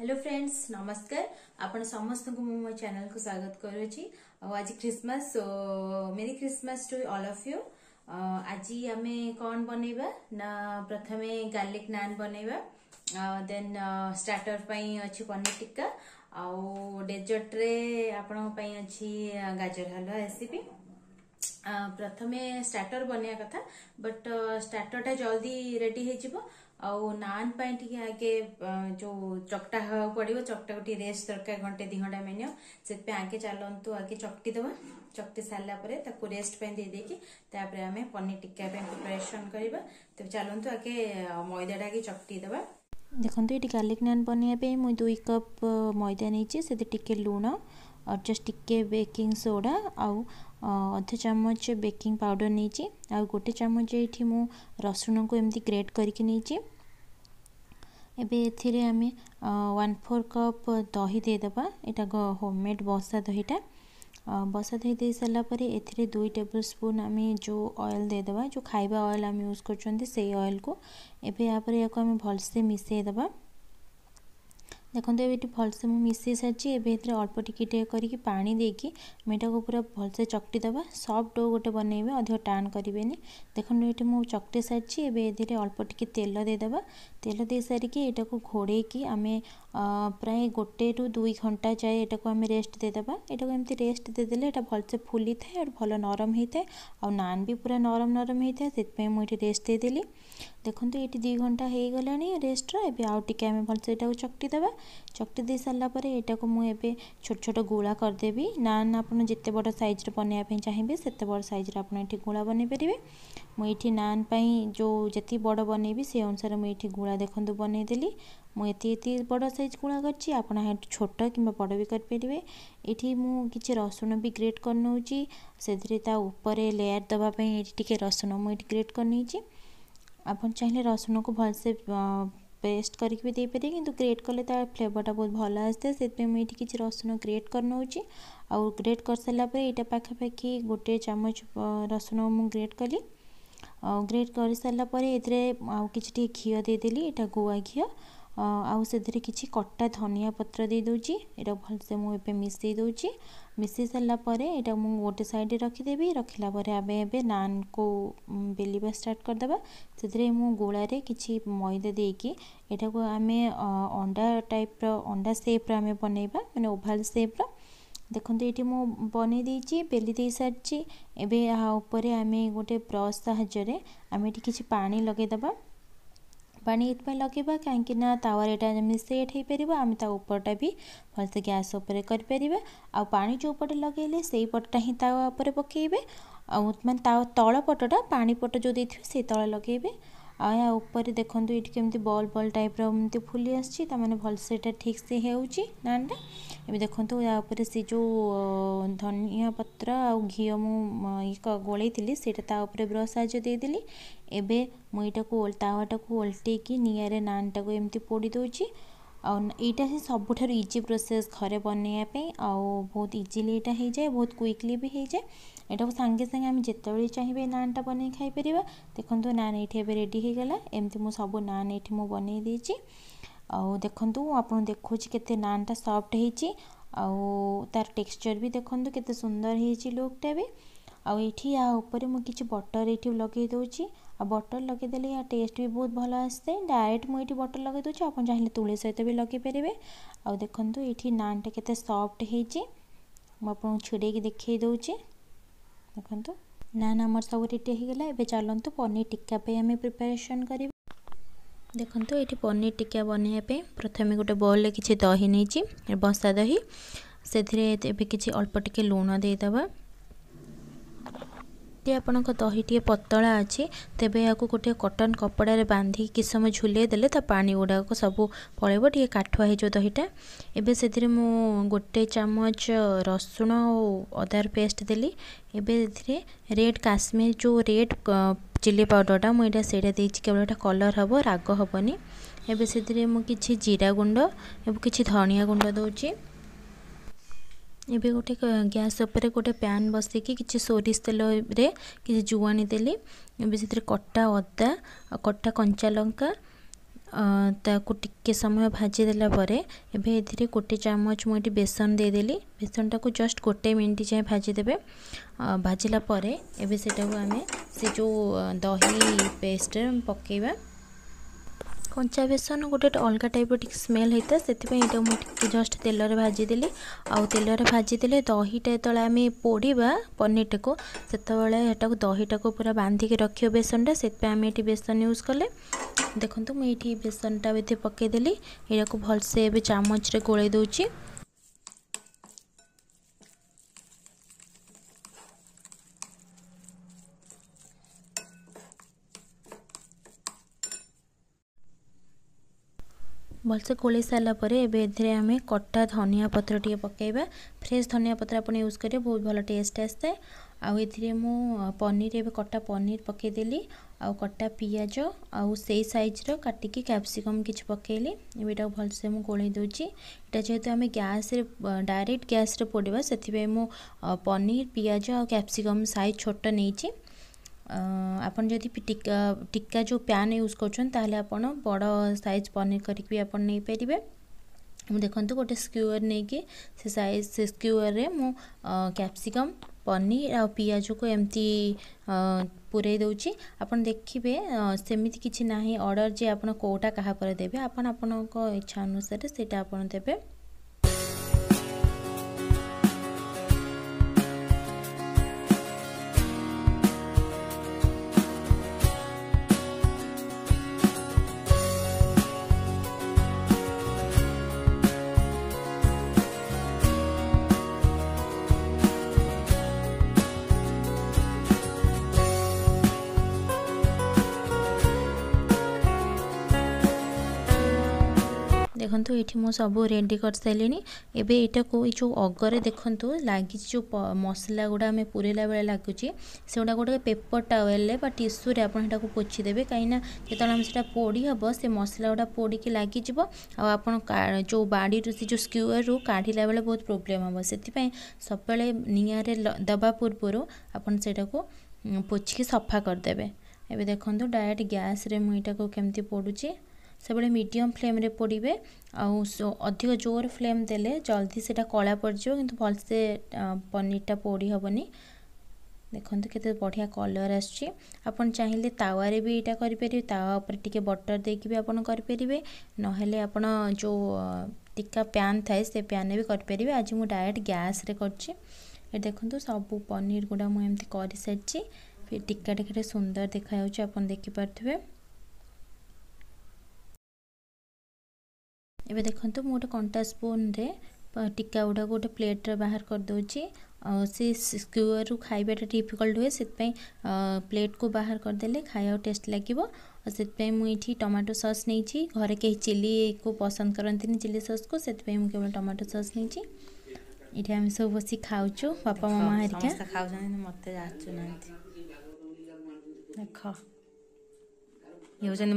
hello friends नमस्कार आपण समस्तଙ୍କୁ ମୁଁ ମୋ ଚ୍ୟାନେଲକୁ ସ୍ୱାଗତ କରୁଛି ଆଉ ଆଜି Christmas so merry Christmas to all of you ଆଜି ଆମେ କ'ଣ ବନେଇବା ନା ପ୍ରଥମେ ଗାର୍ଲିକ୍ ନାନ୍ ବନେଇବା ଦେନ୍ ଷ୍ଟାର୍ଟର ପାଇଁ ଅଛି ପନିର ଟିକ୍କା ଆଉ ଡେଜର୍ଟରେ ଆପଣଙ୍କ ପାଇଁ ଅଛି ଗାଜର ହାଲୁଆ ରେସିପି ପ୍ରଥମେ ଷ୍ଟାର୍ଟର ବନେଇବା କଥା ବଟ୍ ଷ୍ଟାର୍ଟରଟା ଜଲ୍ଦି ରେଡି ହେଇଯିବ आन पाई आगे जो चकटा हवा पड़ो चकटा को रेस्ट दरकार घंटे दि घंटा मेनियम से आगे चलतु आगे चकटी दवा चकटी सारापर ताक रेस्ट देखिए आम पनीर टिका प्रिपेरेसन करवा तेज चलतु आगे मैदाटा आगे चकटी दवा देखते ये गार्लिक नान बनवाप मुझे दुई कप मैदा नहीं लुण और जस्ट टिके बेकिंग सोडा आ ଅଧ ଚାମଚ ବେକିଂ ପାଉଡ଼ର୍ ନେଇଛି ଆଉ ଗୋଟେ ଚାମଚ ଏଇଠି ମୁଁ ରସୁଣକୁ ଏମିତି ଗ୍ରେଟ୍ କରିକି ନେଇଛି ଏବେ ଏଥିରେ ଆମେ ୱାନ୍ ଫୋର୍ କପ୍ ଦହି ଦେଇଦେବା ଏଇଟା ହୋମମେଡ଼୍ ବସା ଦହିଟା ବସା ଦହି ଦେଇ ସାରିଲା ପରେ ଏଥିରେ ଦୁଇ ଟେବୁଲ୍ ସ୍ପୁନ୍ ଆମେ ଯେଉଁ ଅଏଲ୍ ଦେଇଦେବା ଯେଉଁ ଖାଇବା ଅଏଲ୍ ଆମେ ୟୁଜ୍ କରୁଛନ୍ତି ସେଇ ଅଏଲ୍କୁ ଏବେ ୟା ପରେ ୟାକୁ ଆମେ ଭଲସେ ମିଶାଇ ଦେବା देखते भलसे मुझे मिसे सारी एल्प टिकेट करी को पूरा भलसे चकटी देवा सफ्ट डो गोटे बनइबे अधिक टाण करे देखो ये मुझे चकटे सारी एवं अल्प टिके तेल देदेव तेल दे सारे यू घोड़े आम प्राय गोटे रू दुई घंटा जाए यू आम रेस्ट देदे यू एमती रेस्ट देदेले यहाँ भलसे फुली था भल नरम होता है आ नान भी पूरा नरम नरम होता है से मुझे रेस्ट देदेली ଦେଖନ୍ତୁ ଏଇଠି ଦୁଇ ଘଣ୍ଟା ହେଇଗଲାଣି ରେଷ୍ଟର ଏବେ ଆଉ ଟିକେ ଆମେ ଭଲସେ ଏଇଟାକୁ ଚକଟି ଦେବା ଚକଟି ଦେଇ ସାରିଲା ପରେ ଏଇଟାକୁ ମୁଁ ଏବେ ଛୋଟ ଛୋଟ ଗୁଳା କରିଦେବି ନାନ୍ ଆପଣ ଯେତେ ବଡ଼ ସାଇଜ୍ର ବନେଇବା ପାଇଁ ଚାହିଁବେ ସେତେ ବଡ଼ ସାଇଜ୍ର ଆପଣ ଏଠି ଗୁଳା ବନେଇ ପାରିବେ ମୁଁ ଏଇଠି ନାନ୍ ପାଇଁ ଯେଉଁ ଯେତିକି ବଡ଼ ବନେଇବି ସେ ଅନୁସାରେ ମୁଁ ଏଇଠି ଗୁଳା ଦେଖନ୍ତୁ ବନେଇଦେଲି ମୁଁ ଏତିକି ଏତିକି ବଡ଼ ସାଇଜ୍ ଗୁଳା କରିଛି ଆପଣ ଏଠି ଛୋଟ କିମ୍ବା ବଡ଼ ବି କରିପାରିବେ ଏଠି ମୁଁ କିଛି ରସୁଣ ବି ଗ୍ରେଟ୍ କରିନେଉଛି ସେଥିରେ ତା ଉପରେ ଲେୟାର୍ ଦେବା ପାଇଁ ଏଠି ଟିକେ ରସୁଣ ମୁଁ ଏଠି ଗ୍ରେଟ୍ କରିନେଇଛି আপন চাহলে রসুন কো ভাল সে পেস্ট করিক ভি দি পেরি কিন্তু গ্রেট করলে তা ফ্লেভারটা বহুত ভাল আসে সেতে আমি কিচ রসুন গ্রেট করন হচি আর গ্রেট করছলা পরে এটা পাখা পাকি গটে চামচ রসুন মু গ্রেট কলি আর গ্রেট করিছলা পরে এদরে আ কিচ টি ঘি হে দে দিলি এটা গোয়া ঘি ଆଉ ସେଥିରେ କିଛି କଟା ଧନିଆ ପତ୍ର ଦେଇଦେଉଛି ଏଇଟା ଭଲସେ ମୁଁ ଏବେ ମିଶାଇ ଦେଉଛି ମିଶାଇ ସାରିଲା ପରେ ଏଇଟା ମୁଁ ଗୋଟେ ସାଇଡ଼୍ରେ ରଖିଦେବି ରଖିଲା ପରେ ଆମେ ଏବେ ନାନ୍କୁ ବେଲିବା ଷ୍ଟାର୍ଟ କରିଦେବା ସେଥିରେ ମୁଁ ଗୋଳାରେ କିଛି ମଇଦା ଦେଇକି ଏଇଟାକୁ ଆମେ ଅଣ୍ଡା ଟାଇପ୍ର ଅଣ୍ଡା ସେପ୍ର ଆମେ ବନେଇବା ମାନେ ଓଭାଲ୍ ସେପ୍ର ଦେଖନ୍ତୁ ଏଇଠି ମୁଁ ବନେଇ ଦେଇଛି ବେଲି ଦେଇସାରିଛି ଏବେ ଏହା ଉପରେ ଆମେ ଗୋଟେ ବ୍ରସ୍ ସାହାଯ୍ୟରେ ଆମେ ଏଠି କିଛି ପାଣି ଲଗାଇଦେବା ପାଣି ଏଇଥିପାଇଁ ଲଗାଇବା କାହିଁକିନା ତାୱାରେ ଏଇଟା ଯେମିତି ସେଟ୍ ହେଇପାରିବ ଆମେ ତା ଉପରଟା ବି ଭଲସେ ଗ୍ୟାସ୍ ଉପରେ କରିପାରିବା ଆଉ ପାଣି ଯେଉଁ ପଟେ ଲଗାଇଲେ ସେଇ ପଟଟା ହିଁ ତାୱା ଉପରେ ପକାଇବେ ଆଉ ମାନେ ତା ତଳ ପଟଟା ପାଣି ପଟ ଯେଉଁ ଦେଇଥିବେ ସେଇ ତଳେ ଲଗାଇବେ ଆଉ ୟା ଉପରେ ଦେଖନ୍ତୁ ଏଇଠି କେମିତି ବଲ୍ ବଲ୍ ଟାଇପ୍ର ଏମିତି ଫୁଲି ଆସିଛି ତା'ମାନେ ଭଲସେ ଏଇଟା ଠିକ୍ ସେ ହେଉଛି ନାନ୍ଟା ଏବେ ଦେଖନ୍ତୁ ୟା ଉପରେ ସେ ଯେଉଁ ଧନିଆ ପତ୍ର ଆଉ ଘିଅ ମୁଁ ଇଏ ଗୋଳେଇଥିଲି ସେଇଟା ତା ଉପରେ ବ୍ରସ୍ ସାହାଯ୍ୟ ଦେଇଦେଲି ଏବେ ମୁଁ ଏଇଟାକୁ ତାୱାଟାକୁ ଓଲଟେଇକି ନିଆଁରେ ନାନ୍ଟାକୁ ଏମିତି ପୋଡ଼ି ଦେଉଛି ଆଉ ଏଇଟା ହିଁ ସବୁଠାରୁ ଇଜି ପ୍ରୋସେସ୍ ଘରେ ବନେଇବା ପାଇଁ ଆଉ ବହୁତ ଇଜିଲି ଏଇଟା ହେଇଯାଏ ବହୁତ କୁଇକଲି ବି ହେଇଯାଏ यू सांगे सांगे आम जिते चाहिए नानटा बन खाईपर देखो नान ये रेडीगला एमती मुझे सब नान ये मुझे बन देखु आप देखो केानटा सफ्ट तार टेक्सचर भी देखु के सुंदर लुकटा भी आठ यहाँ मुझे बटर ये लगे दूसरी आ बटर लगेदे या टेस्ट भी बहुत भल आए डायरेक्ट मुझे बटर लगे दूसरी आप चाहिए तुले सहित भी लगे पारे आखिर ये नानटा के सफ्ट हो छिड़े देखे दूसरी ଦେଖନ୍ତୁ ନାନ୍ ଆମର ସବୁ ରେଡ଼ି ହେଇଗଲା ଏବେ ଚାଲନ୍ତୁ ପନିର ଟିକ୍କା ପାଇଁ ଆମେ ପ୍ରିପାରେସନ୍ କରିବା ଦେଖନ୍ତୁ ଏଠି ପନିର ଟିକ୍କା ବନେଇବା ପାଇଁ ପ୍ରଥମେ ଗୋଟେ ବଉଲ୍ରେ କିଛି ଦହି ନେଇଛି ବସା ଦହି ସେଥିରେ ଏବେ କିଛି ଅଳ୍ପ ଟିକେ ଲୁଣ ଦେଇଦେବା ଯଦି ଆପଣଙ୍କ ଦହିଟିଏ ପତଳା ଅଛି ତେବେ ଏହାକୁ ଗୋଟେ କଟନ୍ କପଡ଼ାରେ ବାନ୍ଧିକି କିଛି ସମୟ ଝୁଲେଇ ଦେଲେ ତା ପାଣି ଗୁଡ଼ାକ ସବୁ ପଳେଇବ ଟିକେ କାଠୁଆ ହେଇଯିବ ଦହିଟା ଏବେ ସେଥିରେ ମୁଁ ଗୋଟେ ଚାମଚ ରସୁଣ ଆଉ ଅଦାର ପେଷ୍ଟ ଦେଲି ଏବେ ଏଥିରେ ରେଡ଼୍ କାଶ୍ମୀର ଯେଉଁ ରେଡ଼୍ ଚିଲି ପାଉଡ଼ରଟା ମୁଁ ଏଇଟା ସେଇଟା ଦେଇଛି କେବଳ ଏଇଟା କଲର୍ ହେବ ରାଗ ହେବନି ଏବେ ସେଥିରେ ମୁଁ କିଛି ଜିରା ଗୁଣ୍ଡ ଏବଂ କିଛି ଧନିଆ ଗୁଣ୍ଡ ଦେଉଛି ଏବେ ଗୋଟେ ଗ୍ୟାସ୍ ଉପରେ ଗୋଟେ ପ୍ୟାନ୍ ବସାଇକି କିଛି ସୋରିଷ ତେଲରେ କିଛି ଜୁଆଣି ଦେଲି ଏବେ ସେଥିରେ କଟା ଅଦା ଆଉ କଟା କଞ୍ଚା ଲଙ୍କା ତାକୁ ଟିକେ ସମୟ ଭାଜି ଦେଲା ପରେ ଏବେ ଏଥିରେ ଗୋଟେ ଚାମଚ ମୁଁ ଏଠି ବେସନ ଦେଇଦେଲି ବେସନଟାକୁ ଜଷ୍ଟ ଗୋଟେ ମିନିଟ୍ ଯାଏଁ ଭାଜିଦେବେ ଭାଜିଲା ପରେ ଏବେ ସେଟାକୁ ଆମେ ସେ ଯେଉଁ ଦହି ପେଷ୍ଟ ପକାଇବା କଞ୍ଚା ବେସନ ଗୋଟେ ଅଲଗା ଟାଇପ୍ର ଟିକେ ସ୍ମେଲ୍ ହେଇଥାଏ ସେଥିପାଇଁ ଏଇଟାକୁ ମୁଁ ଟିକେ ଜଷ୍ଟ ତେଲରେ ଭାଜିଦେଲି ଆଉ ତେଲରେ ଭାଜିଦେଲେ ଦହିଟା ଯେତେବେଳେ ଆମେ ପୋଡ଼ିବା ପନିରଟାକୁ ସେତେବେଳେ ଏଟାକୁ ଦହିଟାକୁ ପୁରା ବାନ୍ଧିକି ରଖିବ ବେସନଟା ସେଥିପାଇଁ ଆମେ ଏଠି ବେସନ ୟୁଜ୍ କଲେ ଦେଖନ୍ତୁ ମୁଁ ଏଇଠି ବେସନଟା ଏଠି ପକାଇଦେଲି ଏଇଟାକୁ ଭଲସେ ଏବେ ଚାମଚରେ ଗୋଳେଇ ଦେଉଛି বলসে কোলেসালা পরে এবে ইথরে আমি কটা ধনিয়া পাতা টি পকাইবা ফ্রেশ ধনিয়া পাতা আপন ইউজ করে বহুত ভালো টেস্ট আসে আউ ইথরে মু পনির এ কটা পনির পকাই দিলি আউ কটা পিয়াজ আউ সেই সাইজ র কাটি কি ক্যাপসিকাম কিচ পকাইলি এটা ভালসে মু গোলি দুচি এটা জেতে আমি গ্যাস রে ডাইরেক্ট গ্যাস রে পডিবা সেটিবে মু পনির পিয়াজ আউ ক্যাপসিকাম সাইজ ছোট নেহি চি ଆପଣ ଯଦି ଟିକା ଟିକା ଯେଉଁ ପ୍ୟାନ୍ ୟୁଜ୍ କରୁଛନ୍ତି ତାହେଲେ ଆପଣ ବଡ଼ ସାଇଜ୍ ପନିର୍ କରିକି ବି ଆପଣ ନେଇପାରିବେ ମୁଁ ଦେଖନ୍ତୁ ଗୋଟେ ସ୍କ୍ୟୁଅର୍ ନେଇକି ସେ ସାଇଜ୍ ସେ ସ୍କ୍ୟୁଅର୍ରେ ମୁଁ କ୍ୟାପ୍ସିକମ୍ ପନିର ଆଉ ପିଆଜକୁ ଏମିତି ପୂରେଇ ଦେଉଛି ଆପଣ ଦେଖିବେ ସେମିତି କିଛି ନାହିଁ ଅର୍ଡ଼ର ଯେ ଆପଣ କେଉଁଟା କାହା ପରେ ଦେବେ ଆପଣ ଆପଣଙ୍କ ଇଚ୍ଛା ଅନୁସାରେ ସେଇଟା ଆପଣ ଦେବେ ଦେଖନ୍ତୁ ଏଠି ମୁଁ ସବୁ ରେଡ଼ି କରିସାରିଲିଣି ଏବେ ଏଇଟାକୁ ଏଇ ଯେଉଁ ଅଗରେ ଦେଖନ୍ତୁ ଲାଗିଛି ଯେଉଁ ମସଲା ଗୁଡ଼ା ଆମେ ପୁରେଇଲା ବେଳେ ଲାଗୁଛି ସେଗୁଡ଼ା ଗୋଟେ ପେପର ଟାୱେଲରେ ବା ଟିସୁରେ ଆପଣ ସେଟାକୁ ପୋଛିଦେବେ କାହିଁକିନା ଯେତେବେଳେ ଆମେ ସେଟା ପୋଡ଼ି ହେବ ସେ ମସଲା ଗୁଡ଼ା ପୋଡ଼ିକି ଲାଗିଯିବ ଆଉ ଆପଣ ଯେଉଁ ବାଡ଼ିରୁ ସେ ଯେଉଁ ସ୍କ୍ୟୁଅରରୁ କାଢ଼ିଲା ବେଳେ ବହୁତ ପ୍ରୋବ୍ଲେମ୍ ହେବ ସେଥିପାଇଁ ସବୁବେଳେ ନିଆଁରେ ଦେବା ପୂର୍ବରୁ ଆପଣ ସେଇଟାକୁ ପୋଛିକି ସଫା କରିଦେବେ ଏବେ ଦେଖନ୍ତୁ ଡାଇରେକ୍ଟ ଗ୍ୟାସ୍ରେ ମୁଁ ଏଇଟାକୁ କେମିତି ପୋଡ଼ୁଛି ସବୁବେଳେ ମିଡ଼ିୟମ୍ ଫ୍ଲେମ୍ରେ ପୋଡ଼ିବେ ଆଉ ଅଧିକ ଜୋର ଫ୍ଲେମ୍ ଦେଲେ ଜଲ୍ଦି ସେଇଟା କଳା ପଡ଼ିଯିବ କିନ୍ତୁ ଭଲସେ ପନିରଟା ପୋଡ଼ି ହେବନି ଦେଖନ୍ତୁ କେତେ ବଢ଼ିଆ କଲର୍ ଆସୁଛି ଆପଣ ଚାହିଁଲେ ତାୱାରେ ବି ଏଇଟା କରିପାରିବେ ତାୱା ଉପରେ ଟିକେ ବଟର ଦେଇକି ବି ଆପଣ କରିପାରିବେ ନହେଲେ ଆପଣ ଯେଉଁ ଟିକା ପ୍ୟାନ୍ ଥାଏ ସେ ପ୍ୟାନ୍ରେ ବି କରିପାରିବେ ଆଜି ମୁଁ ଡାଇରେକ୍ଟ ଗ୍ୟାସ୍ରେ କରିଛି ଏଠି ଦେଖନ୍ତୁ ସବୁ ପନିର ଗୁଡ଼ା ମୁଁ ଏମିତି କରିସାରିଛି ଟିକାଟା କେତେ ସୁନ୍ଦର ଦେଖାଯାଉଛି ଆପଣ ଦେଖିପାରୁଥିବେ एउ गए कन्टा स्पुन टिका गुडाको गोटे प्लेट बाह्र गरिदेउँछु खाइवा डिफिकल्ट हेप प्लेट को बाहर कर गरिदेले खाइ टेस्ट लाग टमाटो ससि घर केही चिल्ली पसन्द गरी ससको केवल टमाटो ससिँ सबै बसि खाउँदै मते जाचु म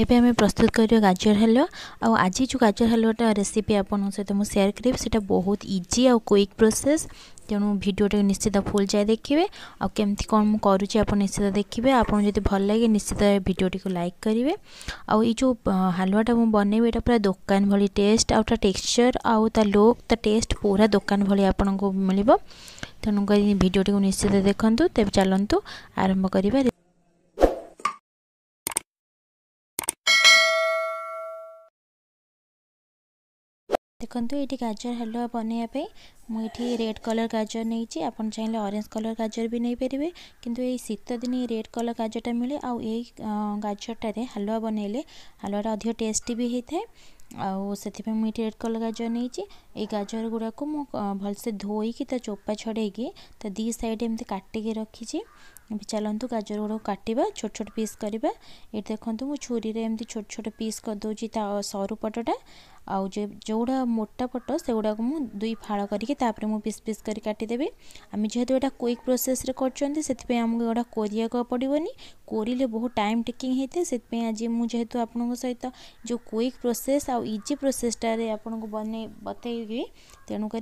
ଏବେ ଆମେ ପ୍ରସ୍ତୁତ କରିବା ଗାଜର ହାଲୁଆ ଆଉ ଆଜି ଯେଉଁ ଗାଜର ହାଲୁଆଟା ରେସିପି ଆପଣଙ୍କ ସହିତ ମୁଁ ସେୟାର କରିବି ସେଇଟା ବହୁତ ଇଜି ଆଉ କ୍ୱିକ୍ ପ୍ରୋସେସ୍ ତେଣୁ ଭିଡ଼ିଓଟାକୁ ନିଶ୍ଚିତ ଫୁଲ୍ ଯାଏ ଦେଖିବେ ଆଉ କେମିତି କ'ଣ ମୁଁ କରୁଛି ଆପଣ ନିଶ୍ଚିତ ଦେଖିବେ ଆପଣ ଯଦି ଭଲ ଲାଗେ ନିଶ୍ଚିତ ଭିଡ଼ିଓଟିକୁ ଲାଇକ୍ କରିବେ ଆଉ ଏଇ ଯେଉଁ ହାଲୁଆଟା ମୁଁ ବନେଇବି ଏଇଟା ପୁରା ଦୋକାନ ଭଳି ଟେଷ୍ଟ ଆଉ ତା ଟେକ୍ସଚର୍ ଆଉ ତା ଲୁକ୍ ତା ଟେଷ୍ଟ ପୁରା ଦୋକାନ ଭଳି ଆପଣଙ୍କୁ ମିଳିବ ତେଣୁକରି ଭିଡ଼ିଓଟିକୁ ନିଶ୍ଚିତ ଦେଖନ୍ତୁ ତେବେ ଚାଲନ୍ତୁ ଆରମ୍ଭ କରିବା ଦେଖନ୍ତୁ ଏଇଠି ଗାଜର ହାଲୁଆ ବନେଇବା ପାଇଁ ମୁଁ ଏଠି ରେଡ଼୍ କଲର୍ ଗାଜର ନେଇଛି ଆପଣ ଚାହିଁଲେ ଅରେଞ୍ଜ କଲର୍ ଗାଜର ବି ନେଇପାରିବେ କିନ୍ତୁ ଏଇ ଶୀତଦିନେ ରେଡ଼୍ କଲର୍ ଗାଜରଟା ମିଳେ ଆଉ ଏଇ ଗାଜରଟାରେ ହାଲୁଆ ବନେଇଲେ ହାଲୁଆଟା ଅଧିକ ଟେଷ୍ଟି ବି ହୋଇଥାଏ ଆଉ ସେଥିପାଇଁ ମୁଁ ଏଇଠି ରେଡ଼୍ କଲର୍ ଗାଜର ନେଇଛି ଏଇ ଗାଜର ଗୁଡ଼ାକୁ ମୁଁ ଭଲସେ ଧୋଇକି ତା ଚୋପା ଛଡ଼େଇକି ତା ଦୁଇ ସାଇଡ଼୍ ଏମିତି କାଟିକି ରଖିଛି चलतु गाजर गुड़ काटा छोट छोट पीस करवा ये देखते मुझे छुरी में एमती छोट छोट पीस करदे सरु पटटा आज जो गुड़ा मोटा पट से गुड़ाक मुझे दुई फाड़ करके पीस पीस करदेवि आम जेहतु ये क्विक प्रोसेस करमको कोरिया को पड़ोनी कोरिले बहुत टाइम टेकिंग से आज मुझे आपण सहित जो क्विक प्रोसेस आजी प्रोसेसटे आपन को बन बतेणुक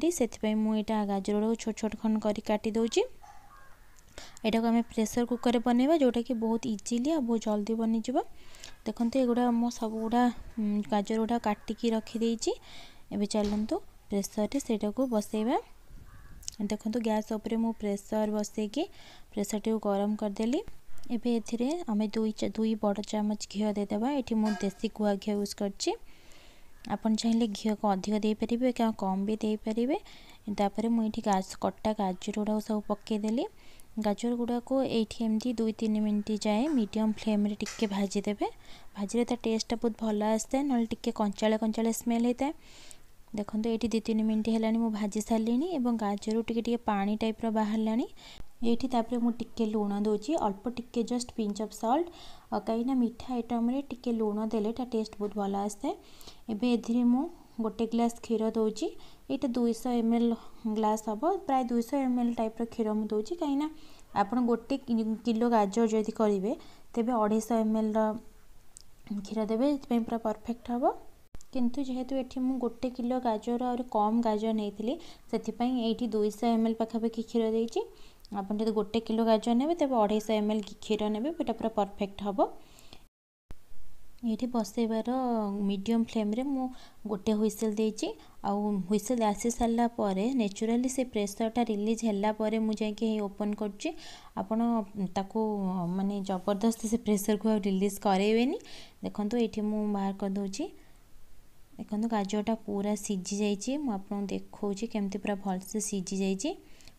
मुझा गाजर गुड़ा छोट छोट खंड करदेगी ଏଇଟାକୁ ଆମେ ପ୍ରେସର୍ କୁକର୍ରେ ବନେଇବା ଯେଉଁଟାକି ବହୁତ ଇଜିଲି ଆଉ ବହୁତ ଜଲ୍ଦି ବନିଯିବ ଦେଖନ୍ତୁ ଏଗୁଡ଼ା ମୁଁ ସବୁଗୁଡ଼ା ଗାଜର ଗୁଡ଼ା କାଟିକି ରଖିଦେଇଛି ଏବେ ଚାଲନ୍ତୁ ପ୍ରେସର୍ରେ ସେଇଟାକୁ ବସେଇବା ଦେଖନ୍ତୁ ଗ୍ୟାସ୍ ଉପରେ ମୁଁ ପ୍ରେସର୍ ବସେଇକି ପ୍ରେସର୍ଟିକୁ ଗରମ କରିଦେଲି ଏବେ ଏଥିରେ ଆମେ ଦୁଇ ଦୁଇ ବଡ଼ ଚାମଚ ଘିଅ ଦେଇଦେବା ଏଠି ମୁଁ ଦେଶୀ ଗୁଆ ଘିଅ ୟୁଜ୍ କରିଛି ଆପଣ ଚାହିଁଲେ ଘିଅକୁ ଅଧିକ ଦେଇପାରିବେ କିମ୍ବା କମ୍ ବି ଦେଇପାରିବେ ତାପରେ ମୁଁ ଏଠି କଟା ଗାଜର ଗୁଡ଼ାକୁ ସବୁ ପକେଇଦେଲି ଗାଜର ଗୁଡ଼ାକୁ ଏଇଠି ଏମିତି ଦୁଇ ତିନି ମିନିଟ୍ ଯାଏଁ ମିଡ଼ିୟମ୍ ଫ୍ଲେମ୍ରେ ଟିକିଏ ଭାଜିଦେବେ ଭାଜିଲେ ତା ଟେଷ୍ଟଟା ବହୁତ ଭଲ ଆସିଥାଏ ନହେଲେ ଟିକିଏ କଞ୍ଚାଳିଆ କଞ୍ଚାଳିଆ ସ୍ମେଲ୍ ହେଇଥାଏ ଦେଖନ୍ତୁ ଏଇଠି ଦୁଇ ତିନି ମିନିଟ୍ ହେଲାଣି ମୁଁ ଭାଜି ସାରିଲିଣି ଏବଂ ଗାଜରରୁ ଟିକିଏ ଟିକିଏ ପାଣି ଟାଇପ୍ର ବାହାରିଲାଣି ଏଇଠି ତାପରେ ମୁଁ ଟିକିଏ ଲୁଣ ଦେଉଛି ଅଳ୍ପ ଟିକିଏ ଜଷ୍ଟ ପିଞ୍ଚ ଅଫ୍ ସଲ୍ଟ କାହିଁକିନା ମିଠା ଆଇଟମ୍ରେ ଟିକିଏ ଲୁଣ ଦେଲେ ତା ଟେଷ୍ଟ ବହୁତ ଭଲ ଆସିଥାଏ ଏବେ ଏଥିରେ ମୁଁ ଗୋଟେ ଗ୍ଲାସ୍ କ୍ଷୀର ଦେଉଛି ଏଇଟା ଦୁଇଶହ ଏମ୍ ଏଲ୍ ଗ୍ଲାସ୍ ହେବ ପ୍ରାୟ ଦୁଇଶହ ଏମ୍ ଏଲ୍ ଟାଇପ୍ର କ୍ଷୀର ମୁଁ ଦେଉଛି କାହିଁକିନା ଆପଣ ଗୋଟେ କିଲୋ ଗାଜର ଯଦି କରିବେ ତେବେ ଅଢ଼େଇଶହ ଏମ୍ ଏଲ୍ର କ୍ଷୀର ଦେବେ ଏଥିପାଇଁ ପୁରା ପରଫେକ୍ଟ ହେବ କିନ୍ତୁ ଯେହେତୁ ଏଠି ମୁଁ ଗୋଟେ କିଲୋ ଗାଜର ଆହୁରି କମ୍ ଗାଜର ନେଇଥିଲି ସେଥିପାଇଁ ଏଇଠି ଦୁଇଶହ ଏମ୍ ଏଲ୍ ପାଖାପାଖି କ୍ଷୀର ଦେଇଛି ଆପଣ ଯଦି ଗୋଟେ କିଲୋ ଗାଜର ନେବେ ତେବେ ଅଢ଼େଇଶହ ଏମ୍ ଏଲ୍ କ୍ଷୀର ନେବେ ଏଇଟା ପୁରା ପରଫେକ୍ଟ ହେବ ଏଇଠି ବସାଇବାର ମିଡ଼ିୟମ୍ ଫ୍ଲେମ୍ରେ ମୁଁ ଗୋଟେ ହୁଇସିଲ୍ ଦେଇଛି ଆଉ ହୁଇସିଲ୍ ଆସି ସାରିଲା ପରେ ନ୍ୟାଚୁରାଲି ସେ ପ୍ରେସର୍ଟା ରିଲିଜ୍ ହେଲା ପରେ ମୁଁ ଯାଇକି ଓପନ୍ କରୁଛି ଆପଣ ତାକୁ ମାନେ ଜବରଦସ୍ତ ସେ ପ୍ରେସର୍କୁ ଆଉ ରିଲିଜ୍ କରାଇବେନି ଦେଖନ୍ତୁ ଏଇଠି ମୁଁ ବାହାର କରିଦେଉଛି ଦେଖନ୍ତୁ ଗାଜରଟା ପୁରା ସିଝି ଯାଇଛି ମୁଁ ଆପଣଙ୍କୁ ଦେଖାଉଛି କେମିତି ପୁରା ଭଲସେ ସିଝି ଯାଇଛି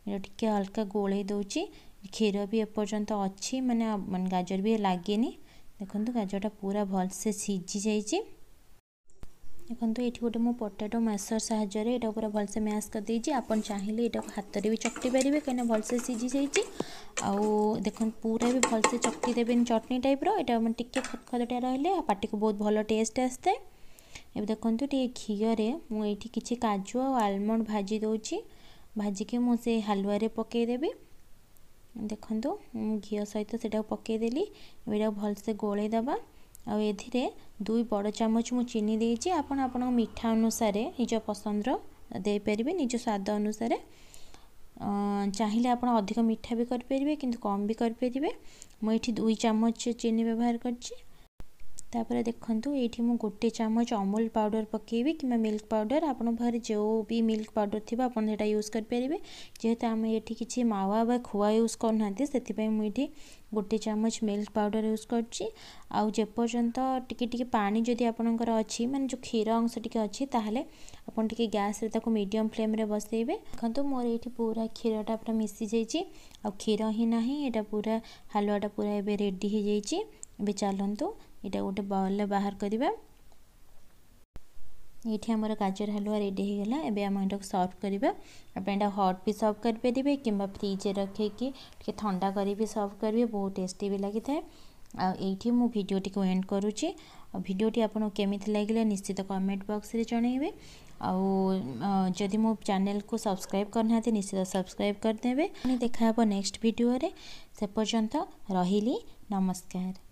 ଏଇଟା ଟିକେ ହଲକା ଗୋଳେଇ ଦେଉଛି କ୍ଷୀର ବି ଏପର୍ଯ୍ୟନ୍ତ ଅଛି ମାନେ ଗାଜର ବି ଲାଗିନି ଦେଖନ୍ତୁ ଗାଜରଟା ପୁରା ଭଲସେ ସିଝି ଯାଇଛି ଦେଖନ୍ତୁ ଏଠି ଗୋଟେ ମୁଁ ପଟାଟୋ ମ୍ୟାସର ସାହାଯ୍ୟରେ ଏଇଟା ପୁରା ଭଲସେ ମ୍ୟାସ୍ କରିଦେଇଛି ଆପଣ ଚାହିଁଲେ ଏଇଟାକୁ ହାତରେ ବି ଚକଟି ପାରିବେ କାହିଁକିନା ଭଲସେ ସିଝି ଯାଇଛି ଆଉ ଦେଖନ୍ତୁ ପୁରା ବି ଭଲସେ ଚକଟି ଦେବେନି ଚଟଣି ଟାଇପ୍ର ଏଇଟା ମାନେ ଟିକିଏ ଖତଖତଟା ରହିଲେ ପାଟିକୁ ବହୁତ ଭଲ ଟେଷ୍ଟ ଆସିଥାଏ ଏବେ ଦେଖନ୍ତୁ ଟିକେ ଘିଅରେ ମୁଁ ଏଇଠି କିଛି କାଜୁ ଆଉ ଆଲମଣ୍ଡ ଭାଜି ଦେଉଛି ଭାଜିକି ମୁଁ ସେ ହାଲୁଆରେ ପକାଇଦେବି ଦେଖନ୍ତୁ ଘିଅ ସହିତ ସେଇଟାକୁ ପକାଇଦେଲି ଏଇଟାକୁ ଭଲସେ ଗୋଳେଇଦେବା ଆଉ ଏଥିରେ ଦୁଇ ବଡ଼ ଚାମଚ ମୁଁ ଚିନି ଦେଇଛି ଆପଣ ଆପଣଙ୍କ ମିଠା ଅନୁସାରେ ନିଜ ପସନ୍ଦର ଦେଇପାରିବେ ନିଜ ସ୍ୱାଦ ଅନୁସାରେ ଚାହିଁଲେ ଆପଣ ଅଧିକ ମିଠା ବି କରିପାରିବେ କିନ୍ତୁ କମ୍ ବି କରିପାରିବେ ମୁଁ ଏଠି ଦୁଇ ଚାମଚ ଚିନି ବ୍ୟବହାର କରିଛି ତାପରେ ଦେଖନ୍ତୁ ଏଇଠି ମୁଁ ଗୋଟେ ଚାମଚ ଅମୁଲ ପାଉଡ଼ର ପକାଇବି କିମ୍ବା ମିଲ୍କ ପାଉଡ଼ର ଆପଣଙ୍କ ପାଖରେ ଯେଉଁ ବି ମିଲ୍କ ପାଉଡ଼ର ଥିବ ଆପଣ ସେଇଟା ୟୁଜ୍ କରିପାରିବେ ଯେହେତୁ ଆମେ ଏଠି କିଛି ମାୱା ବା ଖୁଆ ୟୁଜ୍ କରୁନାହାନ୍ତି ସେଥିପାଇଁ ମୁଁ ଏଠି ଗୋଟେ ଚାମଚ ମିଲ୍କ ପାଉଡ଼ର ୟୁଜ୍ କରୁଛି ଆଉ ଯେପର୍ଯ୍ୟନ୍ତ ଟିକେ ଟିକେ ପାଣି ଯଦି ଆପଣଙ୍କର ଅଛି ମାନେ ଯେଉଁ କ୍ଷୀର ଅଂଶ ଟିକେ ଅଛି ତାହେଲେ ଆପଣ ଟିକେ ଗ୍ୟାସ୍ରେ ତାକୁ ମିଡ଼ିୟମ୍ ଫ୍ଲେମ୍ରେ ବସାଇବେ ଦେଖନ୍ତୁ ମୋର ଏଇଠି ପୁରା କ୍ଷୀରଟା ପୁରା ମିଶିଯାଇଛି ଆଉ କ୍ଷୀର ହିଁ ନାହିଁ ଏଇଟା ପୁରା ହାଲୁଆଟା ପୁରା ଏବେ ରେଡ଼ି ହେଇଯାଇଛି ଏବେ ଚାଲନ୍ତୁ यहाँ गोटे बल बाहर करवा ये आम गाजर हलुआ रेडीगला एम ये सर्व करवा आपड़ा हट भी सर्व कर करेंगे कि फ्रिज रखी थंडा कर सर्व करेंगे बहुत टेस्ट भी लगी था आई मुझे भिडी को एंड करुच्ची भिडियोटी आपको केमी लगे निश्चित कमेंट बक्स जन आदि मो चेल को सब्सक्राइब करना निश्चित सब्सक्राइब करदे देखा नेक्स्ट भिडे से पर्यटन रही नमस्कार